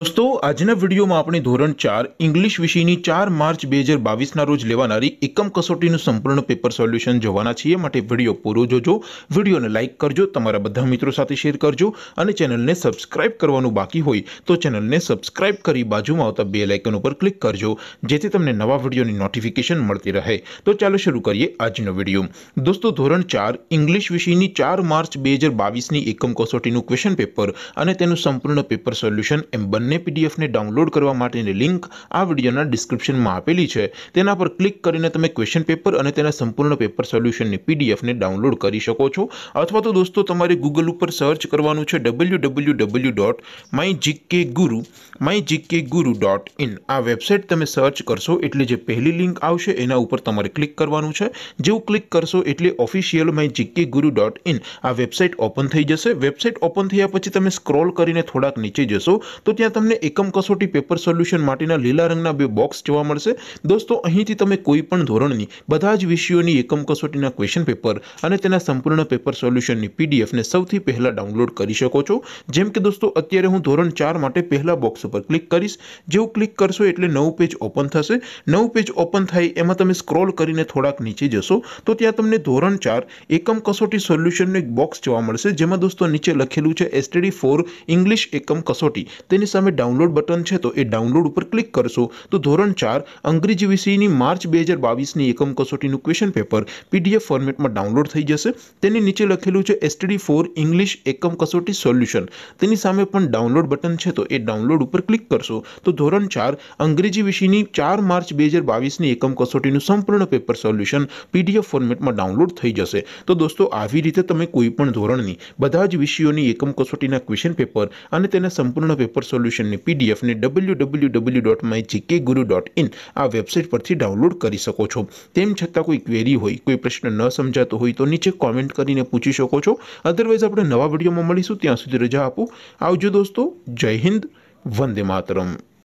દોસ્તો આજના વિડીયોમાં આપણે ધોરણ ચાર ઇંગ્લિશ વિષયની ચાર માર્ચ બે હજાર બાવીસના રોજ લેવાનારી એકમ કસોટીનું સંપૂર્ણ પેપર સોલ્યુશન જોવાના છીએ માટે વિડીયો પૂરો જોજો વિડીયોને લાઇક કરજો તમારા બધા મિત્રો સાથે શેર કરજો અને ચેનલને સબસ્ક્રાઇબ કરવાનું બાકી હોય તો ચેનલને સબસ્ક્રાઇબ કરી બાજુમાં આવતા બે લાઇકન ઉપર ક્લિક કરજો જેથી તમને નવા વિડીયોની નોટિફિકેશન મળતી રહે તો ચાલો શરૂ કરીએ આજનો વિડીયો દોસ્તો ધોરણ ચાર ઇંગ્લિશ વિષયની ચાર માર્ચ બે હજાર બાવીસની એકમ કસોટીનું ક્વેશ્ચન પેપર અને તેનું સંપૂર્ણ પેપર સોલ્યુશન એમ બંને ને પીડીએફ ને ડાઉનલોડ કરવા માટેની લિંક આ વિડિયોના ડિસ્ક્રિપ્શનમાં આપેલી છે તેના પર ક્લિક કરીને તમે ક્વેશ્ચન પેપર અને તેના સંપૂર્ણ પેપર સોલ્યુશન ને પીડીએફ ને ડાઉનલોડ કરી શકો છો અથવા તો દોસ્તો તમારે Google ઉપર સર્ચ કરવાનું છે www.mygkguru mygkguru.in આ વેબસાઈટ તમે સર્ચ કરશો એટલે જે પહેલી લિંક આવશે એના ઉપર તમારે ક્લિક કરવાનું છે જેવું ક્લિક કરશો એટલે ઓફિશિયલ mygkguru.in આ વેબસાઈટ ઓપન થઈ જશે વેબસાઈટ ઓપન થયા પછી તમે સ્ક્રોલ કરીને થોડાક નીચે જશો તો ત્યાં એકમ કસોટી પેપર સોલ્યુશન માટીના લીલા રંગના બે બોક્સ જોવા મળશે દોસ્તો અહીંથી તમે કોઈ પણ ધોરણની બધા જ વિષયોની એકમ કસોટીના ક્વેશ્ચન પેપર અને તેના સંપૂર્ણ પેપર સોલ્યુશનની પીડીએફ ને સૌથી પહેલા ડાઉનલોડ કરી શકો છો જેમ કે દોસ્તો અત્યારે હું ધોરણ 4 માટે પહેલા બોક્સ પર ક્લિક કરશો જે હું ક્લિક કરશો એટલે નવ પેજ ઓપન થશે નવ પેજ ઓપન થઈ એમાં તમે સ્ક્રોલ કરીને થોડાક નીચે જશો તો ત્યાં તમને ધોરણ 4 એકમ કસોટી સોલ્યુશનનો એક બોક્સ જોવા મળશે જેમાં દોસ્તો નીચે લખેલું છે STD 4 ઇંગ્લિશ એકમ કસોટી તેની ડાઉનલોડ બટન છે તો એ ડાઉનલોડ ઉપર ક્લિક કરશો તો ધોરણ 4 અંગ્રેજી વિષયની માર્ચ 2022 ની એકમ કસોટી નું ક્વેશ્ચન પેપર પીડીએફ ફોર્મેટમાં ડાઉનલોડ થઈ જશે તેની નીચે લખેલું છે STD 4 ઇંગ્લિશ એકમ કસોટી સોલ્યુશન તેની સામે પણ ડાઉનલોડ બટન છે તો એ ડાઉનલોડ ઉપર ક્લિક કરશો તો ધોરણ 4 અંગ્રેજી વિષયની 4 માર્ચ 2022 ની એકમ કસોટી નું સંપૂર્ણ પેપર સોલ્યુશન પીડીએફ ફોર્મેટમાં ડાઉનલોડ થઈ જશે તો દોસ્તો આવી રીતે તમે કોઈ પણ ધોરણની બધા જ વિષયોની એકમ કસોટીના ક્વેશ્ચન પેપર અને તેના સંપૂર્ણ પેપર સોલ્યુશન ને પીડીએફ ને www.mygkguru.in આ વેબસાઈટ પરથી ડાઉનલોડ કરી શકો છો તેમ છતાં કોઈ ક્વેરી હોય કોઈ પ્રશ્ન ન સમજતો હોય તો નીચે કમેન્ટ કરીને પૂછી શકો છો અધરવાઇઝ આપણે નવા વિડિયોમાં મળીશું ત્યાં સુધી રજા આપો આવજો દોસ્તો જય હિન્દ વંદે માતરમ